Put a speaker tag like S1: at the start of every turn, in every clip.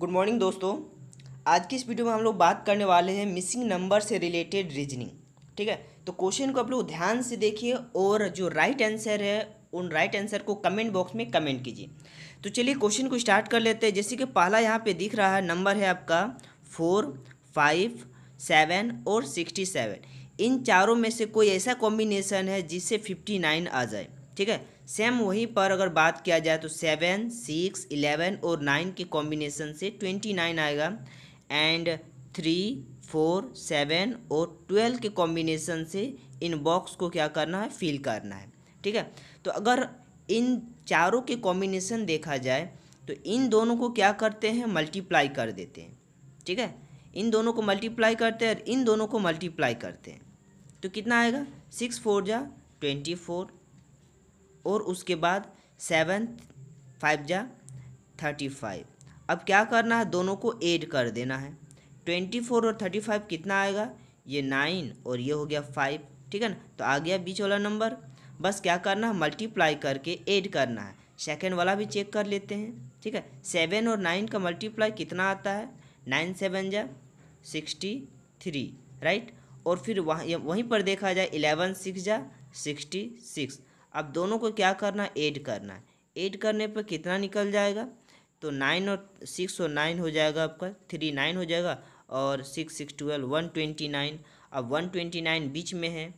S1: good morning दोस्तों आज की इस वीडियो में हम लोग बात करने वाले हैं मिसिंग नंबर से रिलेटेड रीजनिंग ठीक है तो क्वेश्चन को आप लोग ध्यान से देखिए और जो राइट आंसर है उन राइट आंसर को कमेंट बॉक्स में कमेंट कीजिए तो चलिए क्वेश्चन को स्टार्ट कर लेते हैं जैसे कि पहला यहाँ पे दिख रहा है नंबर है आपका फोर फाइव सेवन और सिक्सटी सेवन इन चारों में से कोई ऐसा कॉम्बिनेशन है जिससे फिफ्टी नाइन आ जाए ठीक है सेम वहीं पर अगर बात किया जाए तो सेवन सिक्स इलेवन और नाइन के कॉम्बिनेशन से ट्वेंटी नाइन आएगा एंड थ्री फोर सेवन और ट्वेल्व के कॉम्बिनेशन से इन बॉक्स को क्या करना है फिल करना है ठीक है तो अगर इन चारों के कॉम्बिनेशन देखा जाए तो इन दोनों को क्या करते हैं मल्टीप्लाई कर देते हैं ठीक है इन दोनों को मल्टीप्लाई करते हैं और इन दोनों को मल्टीप्लाई करते हैं तो कितना आएगा सिक्स फोर जा ट्वेंटी फोर और उसके बाद सेवन फाइव जा थर्टी फाइव अब क्या करना है दोनों को ऐड कर देना है ट्वेंटी फोर और थर्टी फाइव कितना आएगा ये नाइन और ये हो गया फाइव ठीक है ना तो आ गया बीच वाला नंबर बस क्या करना है मल्टीप्लाई करके ऐड करना है सेकेंड वाला भी चेक कर लेते हैं ठीक है सेवन और नाइन का मल्टीप्लाई कितना आता है नाइन सेवन जा सिक्सटी थ्री राइट और फिर वहाँ वहीं पर देखा जाए इलेवन सिक्स जा सिक्सटी सिक्स अब दोनों को क्या करना ऐड करना है ऐड करने पर कितना निकल जाएगा तो नाइन और सिक्स और नाइन हो जाएगा आपका थ्री नाइन हो जाएगा और six six twelve one twenty nine अब वन ट्वेंटी नाइन बीच में है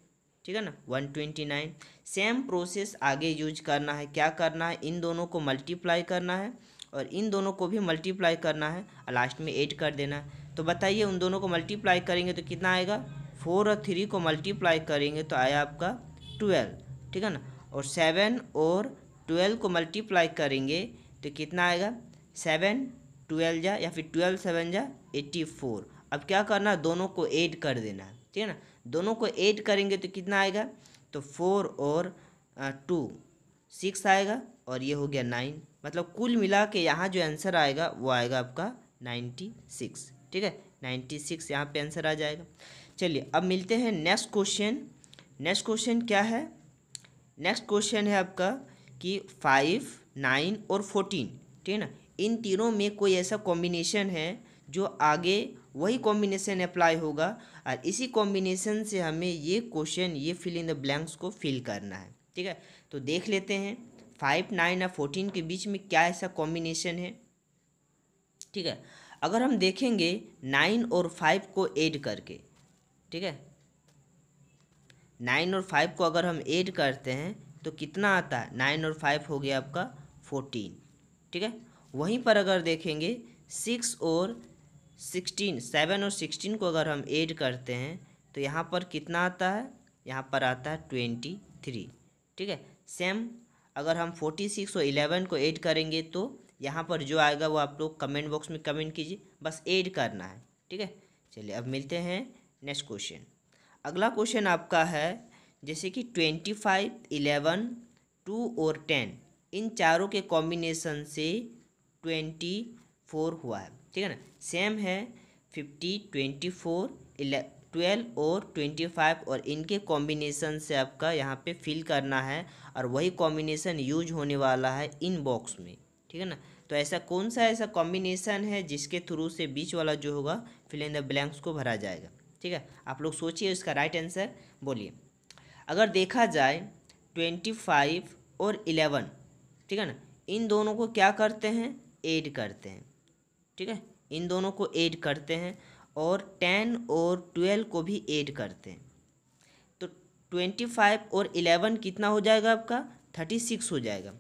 S1: ठीक है ना one twenty nine same process आगे यूज करना है क्या करना है इन दोनों को मल्टीप्लाई करना है और इन दोनों को भी मल्टीप्लाई करना है और लास्ट में एड कर देना है तो बताइए उन दोनों को मल्टीप्लाई करेंगे तो कितना आएगा फोर और थ्री को मल्टीप्लाई करेंगे तो आया आपका ट्वेल्व ठीक है ना और सेवन और ट्वेल्व को मल्टीप्लाई करेंगे तो कितना आएगा सेवन ट्वेल्व जा या फिर ट्वेल्व सेवन जा एट्टी फोर अब क्या करना दोनों को ऐड कर देना ठीक है ना दोनों को ऐड करेंगे तो कितना आएगा तो फोर और टू सिक्स आएगा और ये हो गया नाइन मतलब कुल मिला के यहाँ जो आंसर आएगा वो आएगा आपका नाइन्टी सिक्स ठीक है नाइन्टी सिक्स यहाँ पर आंसर आ जाएगा चलिए अब मिलते हैं नेक्स्ट क्वेश्चन नेक्स्ट क्वेश्चन क्या है नेक्स्ट क्वेश्चन है आपका कि फाइव नाइन और फोर्टीन ठीक है ना इन तीनों में कोई ऐसा कॉम्बिनेशन है जो आगे वही कॉम्बिनेशन अप्लाई होगा और इसी कॉम्बिनेशन से हमें ये क्वेश्चन ये फिल इन द ब्लैंक्स को फिल करना है ठीक है तो देख लेते हैं फाइव नाइन और फोर्टीन के बीच में क्या ऐसा कॉम्बिनेशन है ठीक है अगर हम देखेंगे नाइन और फाइव को ऐड करके ठीक है नाइन और फाइव को अगर हम ऐड करते हैं तो कितना आता है नाइन और फाइव हो गया आपका फोर्टीन ठीक है वहीं पर अगर देखेंगे सिक्स और सिक्सटीन सेवन और सिक्सटीन को अगर हम ऐड करते हैं तो यहाँ पर कितना आता है यहाँ पर आता है ट्वेंटी थ्री ठीक है सेम अगर हम फोर्टी सिक्स और इलेवन को ऐड करेंगे तो यहाँ पर जो आएगा वो आप लोग कमेंट बॉक्स में कमेंट कीजिए बस ऐड करना है ठीक है चलिए अब मिलते हैं नेक्स्ट क्वेश्चन अगला क्वेश्चन आपका है जैसे कि ट्वेंटी फाइव इलेवन टू और टेन इन चारों के कॉम्बिनेशन से ट्वेंटी फोर हुआ है ठीक है ना सेम है फिफ्टी ट्वेंटी फोर इले ट्वेल्व और ट्वेंटी फाइव और इनके कॉम्बिनेशन से आपका यहाँ पे फिल करना है और वही कॉम्बिनेशन यूज होने वाला है इन बॉक्स में ठीक है ना तो ऐसा कौन सा ऐसा कॉम्बिनेशन है जिसके थ्रू से बीच वाला जो होगा फिल इन द ब्लैंक्स को भरा जाएगा ठीक है आप लोग सोचिए इसका राइट आंसर बोलिए अगर देखा जाए ट्वेंटी फाइव और इलेवन ठीक है ना इन दोनों को क्या करते हैं एड करते हैं ठीक है इन दोनों को एड करते हैं और टेन और ट्वेल्व को भी एड करते हैं तो ट्वेंटी फाइव और इलेवन कितना हो जाएगा आपका थर्टी सिक्स हो जाएगा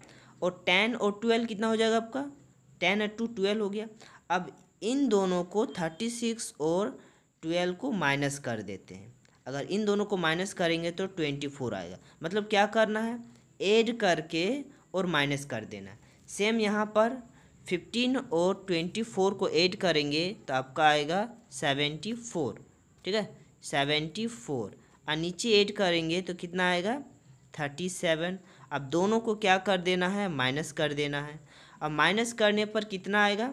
S1: और टेन और ट्वेल्व कितना हो जाएगा आपका टेन और टू ट्वेल्व हो गया अब इन दोनों को थर्टी सिक्स और ट्वेल्व को माइनस कर देते हैं अगर इन दोनों को माइनस करेंगे तो ट्वेंटी फोर आएगा मतलब क्या करना है एड करके और माइनस कर देना सेम यहाँ पर फिफ्टीन और ट्वेंटी फोर को ऐड करेंगे तो आपका आएगा सेवेंटी फोर ठीक है सेवेंटी फोर और नीचे ऐड करेंगे तो कितना आएगा थर्टी सेवन अब दोनों को क्या कर देना है माइनस कर देना है अब माइनस करने पर कितना आएगा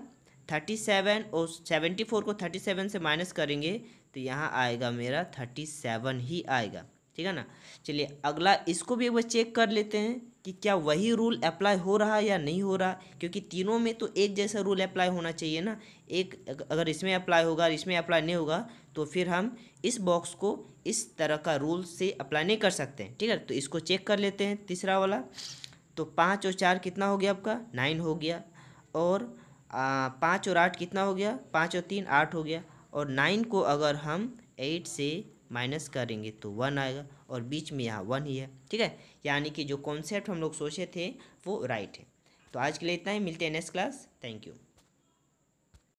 S1: थर्टी सेवन और सेवेंटी फोर को थर्टी सेवन से माइनस करेंगे तो यहाँ आएगा मेरा थर्टी सेवन ही आएगा ठीक है ना चलिए अगला इसको भी एक बार चेक कर लेते हैं कि क्या वही रूल अप्लाई हो रहा है या नहीं हो रहा क्योंकि तीनों में तो एक जैसा रूल अप्लाई होना चाहिए ना एक अगर इसमें अप्लाई होगा इसमें अप्लाई नहीं होगा तो फिर हम इस बॉक्स को इस तरह का रूल से अप्लाई नहीं कर सकते हैं ठीक है तो इसको चेक कर लेते हैं तीसरा वाला तो पाँच और चार कितना हो गया आपका नाइन हो गया और पाँच और आठ कितना हो गया पाँच और तीन आठ हो गया और नाइन को अगर हम एट से माइनस करेंगे तो वन आएगा और बीच में यहाँ वन ही है ठीक है यानी कि जो कॉन्सेप्ट हम लोग सोचे थे वो राइट है तो आज के लिए इतना ही मिलते हैं नेक्स्ट क्लास थैंक यू